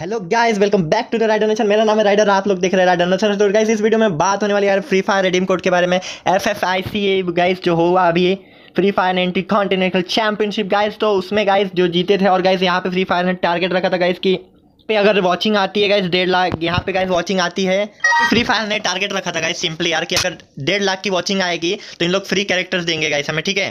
hello guys welcome back to the Rider Nation मेरा नाम है राइडर आप लोग देख रहे हैं राइडर नेशन तो गाइस इस वीडियो में बात होने वाली है फ्री फायर रिडीम कोड के बारे में F F I C A guys जो हुआ अभी Free Fire anti continental championship guys तो उसमें गाइस जो जीते थे और गाइस यहाँ पे फ्री फायर ने टारगेट रखा था गाइस की पे अगर वॉचिंग आती है गाइस डेढ़ लाख यहाँ पे गाइस वॉचिंग आती है फ्री तो फायर ने टारगेट रखा था गाइस सिंपली यार कि अगर डेढ़ लाख की वॉचिंग आएगी तो इन लोग फ्री कैरेक्टर्स देंगे गाइस हमें ठीक है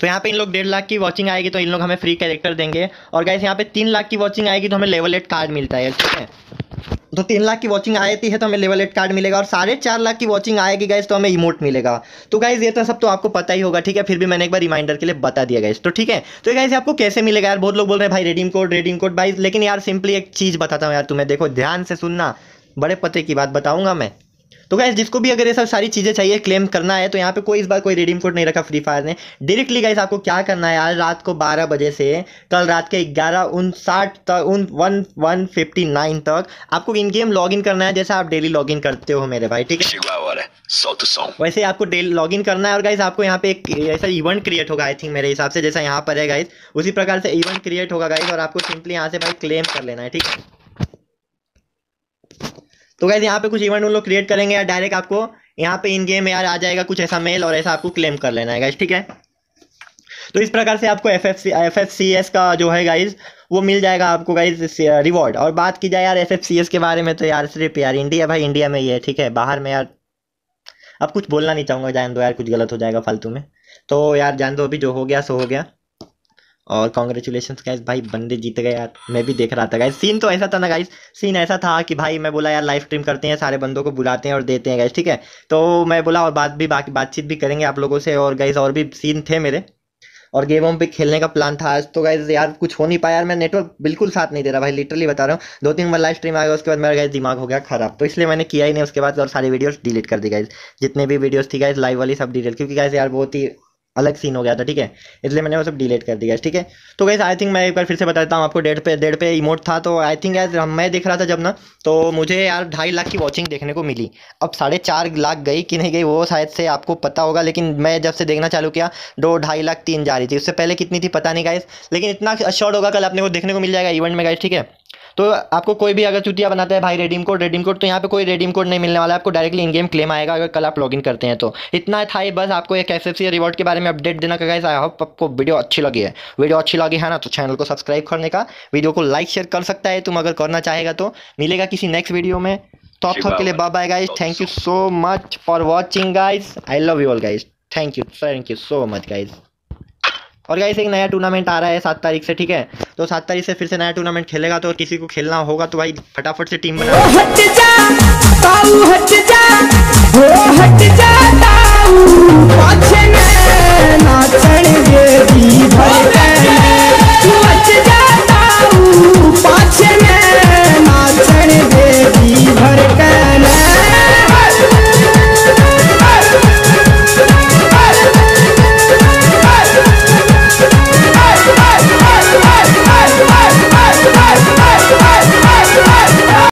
तो यहाँ पे इन लोग डेढ़ लाख की वॉचिंग आएगी तो इन लोग हमें फ्री कैरेक्टर देंगे और गाइस यहाँ पे तीन लाख की वॉचिंग आएगी तो हमें लेवल एट कार्ड मिलता है ठीक है तो तीन लाख की वॉचिंग आती है तो हमें लेवल एट कार्ड मिलेगा और साढ़े चार लाख की वॉचिंग आएगी गाइज तो हमें इमोट मिलेगा तो गाइज ये तो सब तो आपको पता ही होगा ठीक है फिर भी मैंने एक बार रिमाइंडर के लिए बता दिया गाइज तो ठीक है तो गाइज आपको कैसे मिलेगा यार बहुत लोग बोल रहे हैं भाई रेडीम कोड रेडीम कोड भाई लेकिन यार सिंपली एक चीज़ बताता हूँ यार तुम्हें देखो ध्यान से सुनना बड़े पते की बात बताऊंगा मैं तो गाइस जिसको भी अगर ये सब सारी चीज़ें चाहिए क्लेम करना है तो यहाँ पे कोई इस बार कोई रिडीम कोड नहीं रखा फ्री फायर ने डायरेक्टली गाइज आपको क्या करना है आज रात को बारह बजे से कल रात के ग्यारह उन साठ तक उन वन वन फिफ्टी नाइन तक आपको इन गेम लॉग इन करना है जैसे आप डेली लॉग इन करते हो मेरे भाई ठीक है वैसे आपको डेली लॉग इन करना है और गाइज आपको यहाँ पे एक ऐसा इवेंट क्रिएट होगा आई थिंक मेरे हिसाब से जैसा यहाँ पर है गाइज उसी प्रकार से इवेंट क्रिएट होगा गाइज और आपको सिंपली यहाँ से भाई क्लेम कर लेना है ठीक है तो गाइज़ यहाँ पे कुछ इवेंट उन लोग क्रिएट करेंगे या डायरेक्ट आपको यहाँ पे इन गेम यार आ जाएगा कुछ ऐसा मेल और ऐसा आपको क्लेम कर लेना है गाइज ठीक है तो इस प्रकार से आपको F F C F F C S का जो है गाइज वो मिल जाएगा आपको गाइज रिवॉर्ड और बात की जाए यार एफ एफ सी एस के बारे में तो यार सिर्फ यार इंडिया भाई इंडिया में ही है ठीक है बाहर में यार अब कुछ बोलना नहीं चाहूँगा जान दो यार कुछ गलत हो जाएगा फालतू में तो यार जान दो अभी जो हो गया सो हो गया और कॉन्ग्रेचुलेशन गाइज भाई बंदे जीत गए यार मैं भी देख रहा था गाइज सीन तो ऐसा था ना गाइज सीन ऐसा था कि भाई मैं बोला यार लाइव स्ट्रीम करते हैं सारे बंदों को बुलाते हैं और देते हैं गाइज ठीक है तो मैं बोला और बात भी बाकी बातचीत भी करेंगे आप लोगों से और गाइज और भी सीन थे मेरे और गेम वोम भी खेलने का प्लान था आज तो गाइज यार कुछ हो नहीं पाया यार मैं नेटवर्क बिल्कुल साथ नहीं दे रहा भाई लिटरली बता रहा हूँ दो तीन बार लाइव स्ट्रीम आ गया उसके बाद मेरा गाइज दिमाग हो गया खराब तो इसलिए मैंने किया ही नहीं उसके बाद और सारी वीडियोस डिलीट कर दी गाइज जितने भी वीडियोस थी गाइज लाइव वाली सब डिलीट क्योंकि गाइज यार बहुत ही अलग सीन हो गया था ठीक है इसलिए मैंने वो सब डिलीट कर दिया ठीक है तो गैस आई थिंक मैं एक बार फिर से बता देता हूँ आपको डेढ़ पे डेढ़ पे इमोट था तो आई थिंक यार मैं देख रहा था जब ना तो मुझे यार ढाई लाख की वॉचिंग देखने को मिली अब साढ़े चार लाख गई कि नहीं गई वो शायद से आपको पता होगा लेकिन मैं जब से देखना चालू किया दो ढाई लाख तीन जा रही थी उससे पहले कितनी थी पता नहीं गाइस लेकिन इतना शॉर्ट होगा कल आपने वो देखने को मिल जाएगा इवेंट में गाइस ठीक है तो आपको कोई भी अगर चुतिया बनाता है भाई रेडीम कोड रेडीम कोड तो यहाँ पे कोई रेडीम कोड नहीं मिलने वाला आपको डायरेक्टली इन गेम क्लेम आएगा अगर कल आप लॉगिन करते हैं तो इतना था ही बस आपको एक एस रिवॉर्ड के बारे में अपडेट देना का आई होप आपको वीडियो अच्छी लगी है वीडियो अच्छी लगी है ना तो चैनल को सब्सक्राइब करने का वीडियो को लाइक शेयर कर सकता है तुम अगर करना चाहेगा तो मिलेगा किसी नेक्स्ट वीडियो में तो आप सबके लिए bye guys thank you so much for watching guys I love you all guys thank you thank you so much guys और गाइस एक नया टूर्नामेंट आ रहा है सात तारीख से ठीक है तो सात तारीख से फिर से नया टूर्नामेंट खेलेगा तो किसी को खेलना होगा तो भाई फटाफट से टीम बना